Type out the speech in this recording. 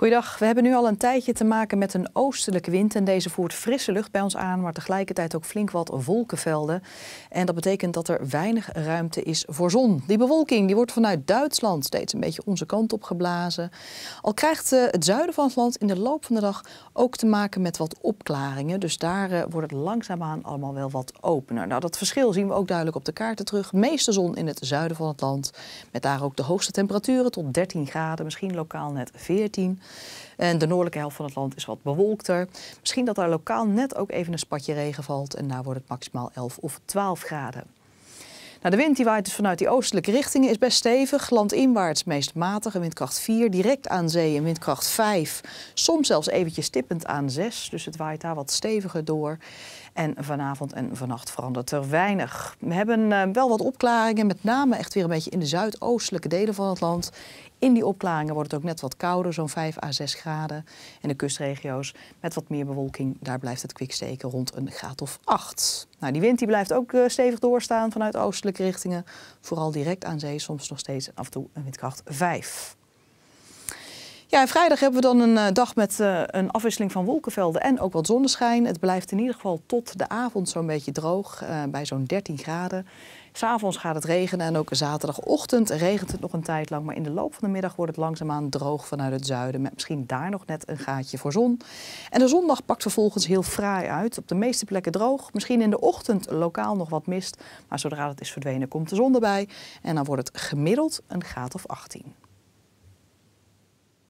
Goeiedag. We hebben nu al een tijdje te maken met een oostelijke wind. En deze voert frisse lucht bij ons aan, maar tegelijkertijd ook flink wat wolkenvelden. En dat betekent dat er weinig ruimte is voor zon. Die bewolking die wordt vanuit Duitsland steeds een beetje onze kant op geblazen. Al krijgt eh, het zuiden van het land in de loop van de dag ook te maken met wat opklaringen. Dus daar eh, wordt het langzaamaan allemaal wel wat opener. Nou, dat verschil zien we ook duidelijk op de kaarten terug. Meeste zon in het zuiden van het land. Met daar ook de hoogste temperaturen tot 13 graden, misschien lokaal net 14. En de noordelijke helft van het land is wat bewolkter. Misschien dat daar lokaal net ook even een spatje regen valt. En daar wordt het maximaal 11 of 12 graden. Nou, de wind die waait dus vanuit die oostelijke richtingen is best stevig. Landinwaarts meest matig, windkracht 4. Direct aan zee een windkracht 5. Soms zelfs eventjes tippend aan 6. Dus het waait daar wat steviger door. En vanavond en vannacht verandert er weinig. We hebben eh, wel wat opklaringen, met name echt weer een beetje in de zuidoostelijke delen van het land. In die opklaringen wordt het ook net wat kouder, zo'n 5 à 6 graden. En de kustregio's met wat meer bewolking, daar blijft het kwiksteken rond een graad of 8. Nou, die wind die blijft ook eh, stevig doorstaan vanuit oostelijke richtingen. Vooral direct aan zee, soms nog steeds af en toe een windkracht 5. Ja, vrijdag hebben we dan een eh, dag met eh, een afwisseling van wolkenvelden en ook wat zonneschijn. Het blijft in ieder geval tot de avond zo'n beetje droog, eh, bij zo'n 13 graden. S'avonds gaat het regenen en ook zaterdagochtend regent het nog een tijd lang. Maar in de loop van de middag wordt het langzaamaan droog vanuit het zuiden. Met misschien daar nog net een gaatje voor zon. En de zondag pakt vervolgens heel fraai uit. Op de meeste plekken droog. Misschien in de ochtend lokaal nog wat mist. Maar zodra het is verdwenen komt de zon erbij. En dan wordt het gemiddeld een graad of 18.